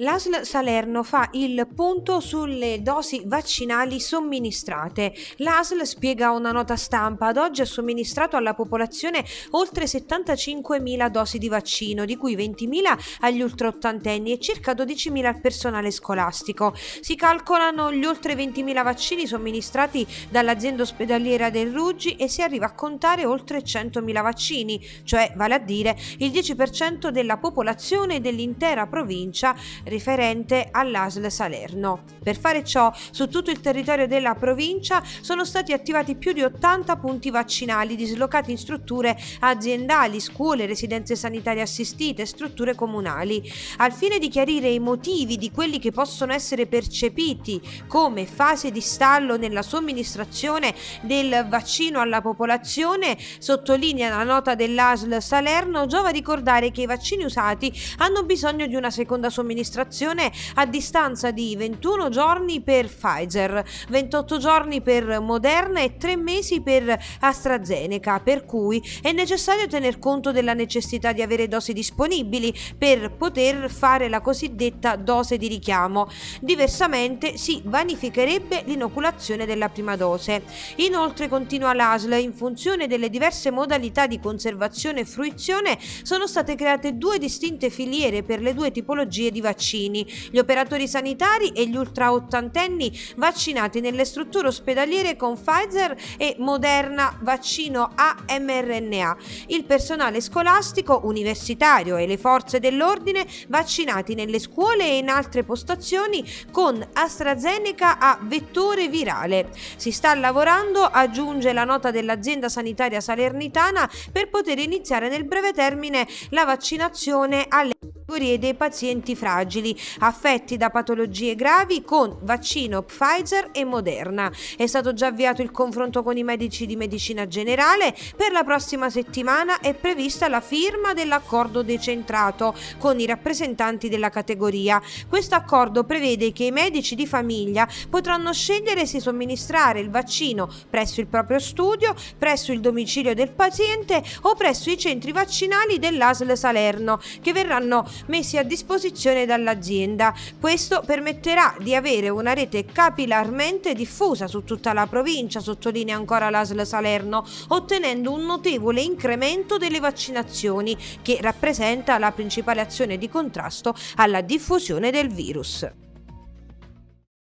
L'ASL Salerno fa il punto sulle dosi vaccinali somministrate. L'ASL spiega una nota stampa, ad oggi ha somministrato alla popolazione oltre 75.000 dosi di vaccino, di cui 20.000 agli ultraottantenni e circa 12.000 al personale scolastico. Si calcolano gli oltre 20.000 vaccini somministrati dall'azienda ospedaliera del Ruggi e si arriva a contare oltre 100.000 vaccini, cioè vale a dire il 10% della popolazione dell'intera provincia fiducia riferente all'ASL Salerno. Per fare ciò, su tutto il territorio della provincia sono stati attivati più di 80 punti vaccinali dislocati in strutture aziendali, scuole, residenze sanitarie assistite, strutture comunali, al fine di chiarire i motivi di quelli che possono essere percepiti come fase di stallo nella somministrazione del vaccino alla popolazione, sottolinea la nota dell'ASL Salerno, giova ricordare che i vaccini usati hanno bisogno di una seconda somministrazione a distanza di 21 giorni per Pfizer, 28 giorni per Moderna e 3 mesi per AstraZeneca, per cui è necessario tener conto della necessità di avere dosi disponibili per poter fare la cosiddetta dose di richiamo. Diversamente si vanificherebbe l'inoculazione della prima dose. Inoltre continua l'ASL, in funzione delle diverse modalità di conservazione e fruizione sono state create due distinte filiere per le due tipologie categorie di vaccini, gli operatori sanitari e gli ultraottantenni vaccinati nelle strutture ospedaliere con Pfizer e Moderna vaccino a mRNA, il personale scolastico, universitario e le forze dell'ordine vaccinati nelle scuole e in altre postazioni con AstraZeneca a vettore virale. Si sta lavorando, aggiunge la nota dell'azienda sanitaria salernitana, per poter iniziare nel breve termine la vaccinazione alle categorie dei pazienti fragili affetti da patologie gravi con vaccino Pfizer e Moderna. È stato già avviato il confronto con i medici di medicina generale. Per la prossima settimana è prevista la firma dell'accordo decentrato con i rappresentanti della categoria. Questo accordo prevede che i medici di famiglia potranno scegliere se somministrare il vaccino presso il proprio studio, presso il domicilio del paziente o presso i centri vaccinali dell'ASL Salerno che verranno messi a disposizione dall'azienda. Questo permetterà di avere una rete capillarmente diffusa su tutta la provincia, sottolinea ancora l'ASL Salerno, ottenendo un notevole incremento delle vaccinazioni che rappresenta la principale azione di contrasto alla diffusione del virus.